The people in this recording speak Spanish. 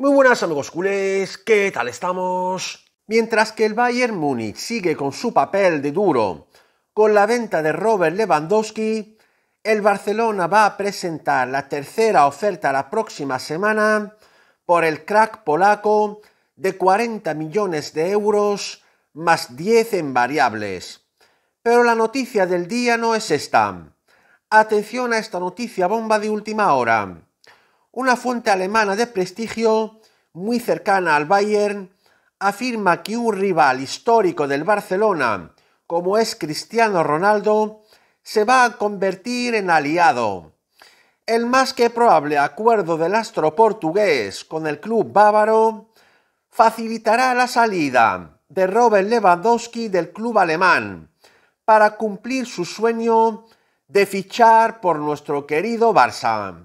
Muy buenas amigos culés, ¿qué tal estamos? Mientras que el Bayern Múnich sigue con su papel de duro con la venta de Robert Lewandowski, el Barcelona va a presentar la tercera oferta la próxima semana por el crack polaco de 40 millones de euros más 10 en variables. Pero la noticia del día no es esta. Atención a esta noticia bomba de última hora. Una fuente alemana de prestigio, muy cercana al Bayern, afirma que un rival histórico del Barcelona, como es Cristiano Ronaldo, se va a convertir en aliado. El más que probable acuerdo del astro portugués con el club bávaro facilitará la salida de Robert Lewandowski del club alemán para cumplir su sueño de fichar por nuestro querido Barça.